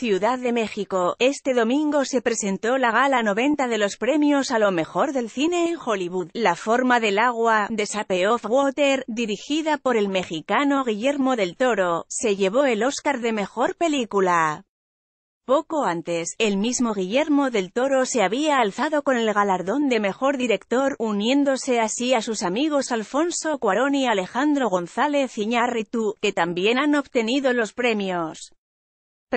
Ciudad de México, este domingo se presentó la gala 90 de los premios a lo mejor del cine en Hollywood, La forma del agua, de Sape of Water, dirigida por el mexicano Guillermo del Toro, se llevó el Oscar de Mejor Película. Poco antes, el mismo Guillermo del Toro se había alzado con el galardón de Mejor Director, uniéndose así a sus amigos Alfonso Cuarón y Alejandro González Iñárritu, que también han obtenido los premios.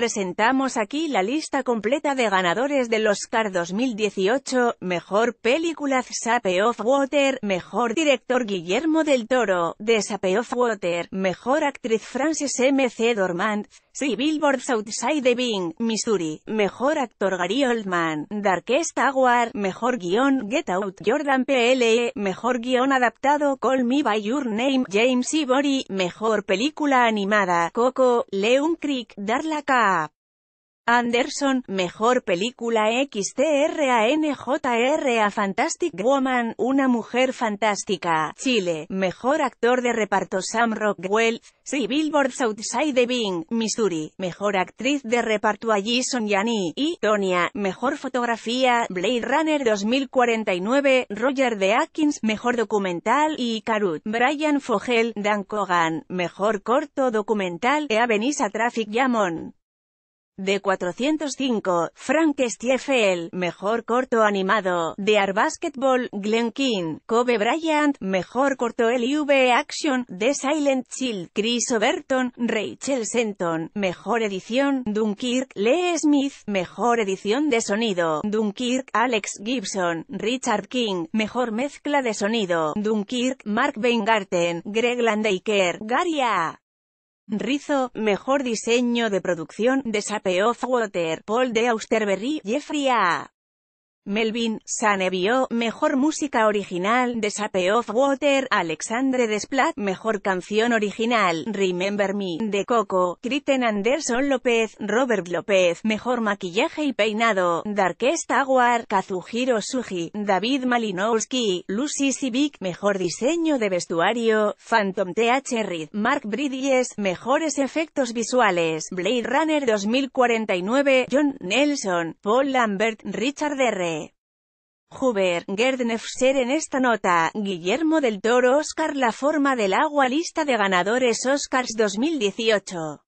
Presentamos aquí la lista completa de ganadores del Oscar 2018, Mejor Película Sape of Water, Mejor Director Guillermo del Toro, de Sape of Water, Mejor Actriz Frances M. C. Dormant, Sí, Billboard's Outside Bing, Missouri. Mejor actor Gary Oldman. Darkest Hour, Mejor guión Get Out. Jordan PLE. Mejor guión adaptado Call Me By Your Name. James Ivory. Mejor película animada. Coco. Leon Creek. Darla K. Anderson, Mejor Película XTRANJRA Fantastic Woman, Una Mujer Fantástica, Chile, Mejor Actor de Reparto Sam Rockwell, Si Billboards Outside the Bing, Missouri, Mejor Actriz de Reparto Allison Yanni, y, Tonia, Mejor Fotografía, Blade Runner 2049, Roger de Atkins, Mejor Documental y Karut, Brian Fogel, Dan Cogan, Mejor Corto Documental, Avenisa Traffic Yamon de 405, Frank Stiefel, mejor corto animado, de Art Basketball, Glen King, Kobe Bryant, mejor corto LV Action, de Silent Chill, Chris Overton, Rachel Senton, mejor edición, Dunkirk, Lee Smith, mejor edición de sonido, Dunkirk, Alex Gibson, Richard King, mejor mezcla de sonido, Dunkirk, Mark Weingarten, Greg Landaker, Garia. Rizo, mejor diseño de producción de Sape of Water, Paul de Austerberry, Jeffrey A. Melvin Sanevio, Mejor Música Original, The Shape of Water, Alexandre Desplat, Mejor Canción Original, Remember Me, de Coco, Kristen Anderson López, Robert López, Mejor Maquillaje y Peinado, Darkest Aguar, Kazuhiro Suji, David Malinowski, Lucy Civic, Mejor Diseño de Vestuario, Phantom TH Reed, Mark Bridges, Mejores Efectos Visuales, Blade Runner 2049, John Nelson, Paul Lambert, Richard R. Huber, Gerdnefser en esta nota, Guillermo del Toro Oscar La forma del agua lista de ganadores Oscars 2018